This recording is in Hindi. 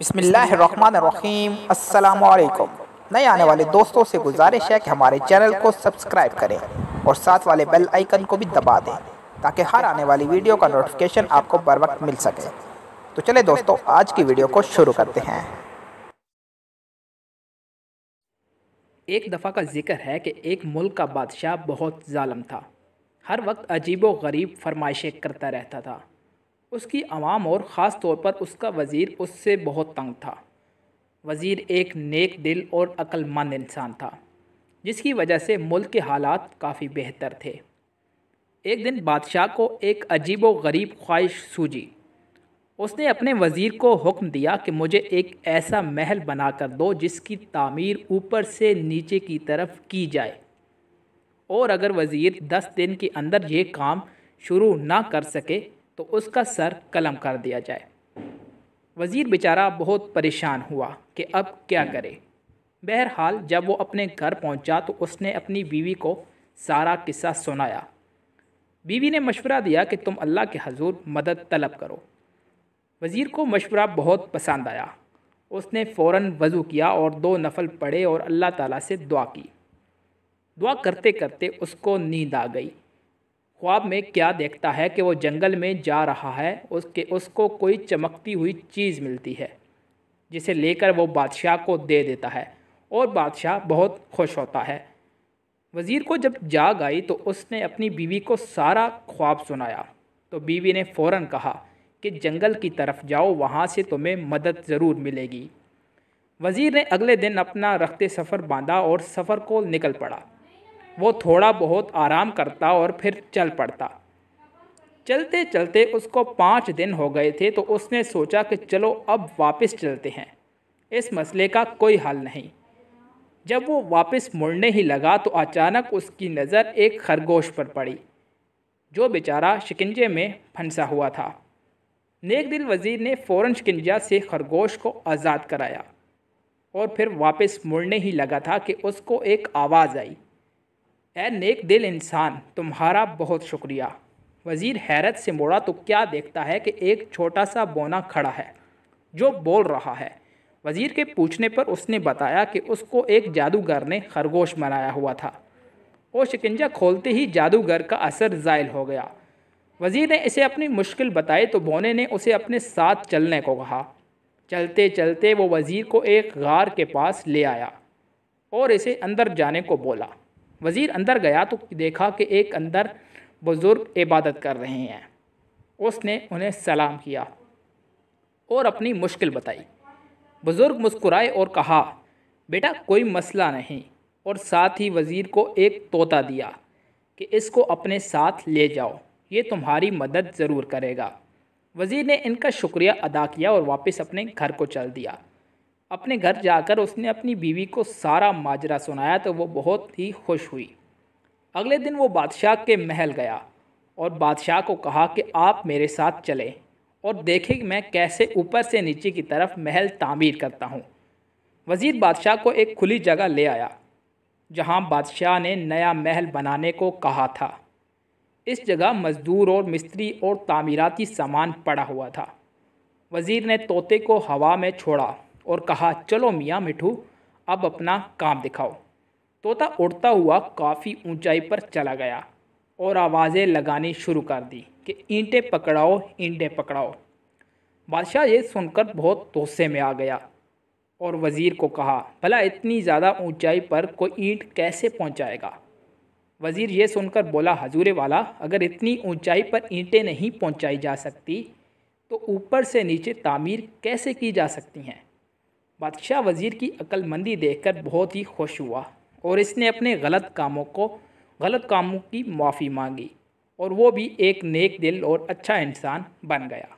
अस्सलाम वालेकुम नए आने वाले दोस्तों से गुजारिश है कि हमारे चैनल को सब्सक्राइब करें और साथ वाले बेल आइकन को भी दबा दें ताकि हर आने वाली वीडियो का नोटिफिकेशन आपको बर वक्त मिल सके तो चले दोस्तों आज की वीडियो को शुरू करते हैं एक दफ़ा का जिक्र है कि एक मुल्क का बादशाह बहुत ालम था हर वक्त अजीब व गरीब फरमाइशें करता रहता था उसकी आवाम और ख़ास तौर पर उसका वज़ीर उससे बहुत तंग था वज़ीर एक नेक दिल और अक्लमंद इंसान था जिसकी वजह से मुल्क के हालात काफ़ी बेहतर थे एक दिन बादशाह को एक अजीब व गरीब ख्वाहिश सूझी उसने अपने वज़ीर को हुक्म दिया कि मुझे एक ऐसा महल बना कर दो जिसकी तामीर ऊपर से नीचे की तरफ की जाए और अगर वज़ीर दस दिन के अंदर ये काम शुरू ना कर सके तो उसका सर कलम कर दिया जाए वज़ीर बेचारा बहुत परेशान हुआ कि अब क्या करे बहरहाल जब वो अपने घर पहुंचा तो उसने अपनी बीवी को सारा किस्सा सुनाया बीवी ने मशवरा दिया कि तुम अल्लाह के हजूर मदद तलब करो वज़ीर को मशवरा बहुत पसंद आया उसने फ़ौर वज़ू किया और दो नफल पढ़े और अल्लाह ताला से दुआ की दुआ करते करते उसको नींद आ गई ख्वाब में क्या देखता है कि वो जंगल में जा रहा है उसके उसको कोई चमकती हुई चीज़ मिलती है जिसे लेकर वो बादशाह को दे देता है और बादशाह बहुत खुश होता है वज़ीर को जब जाग आई तो उसने अपनी बीवी को सारा ख्वाब सुनाया तो बीवी ने फ़ौर कहा कि जंगल की तरफ जाओ वहाँ से तुम्हें मदद ज़रूर मिलेगी वज़ीर ने अगले दिन अपना रखते सफ़र बांधा और सफ़र को निकल पड़ा वो थोड़ा बहुत आराम करता और फिर चल पड़ता चलते चलते उसको पाँच दिन हो गए थे तो उसने सोचा कि चलो अब वापस चलते हैं इस मसले का कोई हल नहीं जब वो वापस मुड़ने ही लगा तो अचानक उसकी नज़र एक खरगोश पर पड़ी जो बेचारा शिकंजे में फंसा हुआ था नेक दिल वज़ीर ने फ़ौर शिकंजा से खरगोश को आज़ाद कराया और फिर वापस मुड़ने ही लगा था कि उसको एक आवाज़ आई ए नेक दिल इंसान तुम्हारा बहुत शुक्रिया वज़ीर हैरत से मोड़ा तो क्या देखता है कि एक छोटा सा बोना खड़ा है जो बोल रहा है वज़ीर के पूछने पर उसने बताया कि उसको एक जादूगर ने खरगोश बनाया हुआ था वो शिकंजा खोलते ही जादूगर का असर ज़ायल हो गया वज़ीर ने इसे अपनी मुश्किल बताई तो बोने ने उसे अपने साथ चलने को कहा चलते चलते वो वज़ीर को एक गार के पास ले आया और इसे अंदर जाने को बोला वज़ीर अंदर गया तो देखा कि एक अंदर बुज़ुर्ग इबादत कर रहे हैं उसने उन्हें सलाम किया और अपनी मुश्किल बताई बुज़ुर्ग मुस्कुराए और कहा बेटा कोई मसला नहीं और साथ ही वज़ीर को एक तोता दिया कि इसको अपने साथ ले जाओ ये तुम्हारी मदद ज़रूर करेगा वज़ीर ने इनका शुक्रिया अदा किया और वापस अपने घर को चल दिया अपने घर जाकर उसने अपनी बीवी को सारा माजरा सुनाया तो वो बहुत ही खुश हुई अगले दिन वो बादशाह के महल गया और बादशाह को कहा कि आप मेरे साथ चलें और देखें मैं कैसे ऊपर से नीचे की तरफ महल तामीर करता हूँ वज़ीर बादशाह को एक खुली जगह ले आया जहाँ बादशाह ने नया महल बनाने को कहा था इस जगह मज़दूर और मिस्त्री और तामीराती सामान पड़ा हुआ था वज़ीर ने तोते को हवा में छोड़ा और कहा चलो मियाँ मिठू अब अपना काम दिखाओ तोता उड़ता हुआ काफ़ी ऊंचाई पर चला गया और आवाज़ें लगानी शुरू कर दी कि ईंटें पकड़ाओ ईंटें पकड़ाओ बादशाह ये सुनकर बहुत तोसे में आ गया और वज़ीर को कहा भला इतनी ज़्यादा ऊंचाई पर कोई ईंट कैसे पहुंचाएगा वज़ीर ये सुनकर बोला हजूरे वाला अगर इतनी ऊंचाई पर ईंटें नहीं पहुंचाई जा सकती तो ऊपर से नीचे तामीर कैसे की जा सकती हैं बादशाह वज़ीर की अक्लमंदी देखकर बहुत ही खुश हुआ और इसने अपने गलत कामों को गलत कामों की माफ़ी मांगी और वो भी एक नेक दिल और अच्छा इंसान बन गया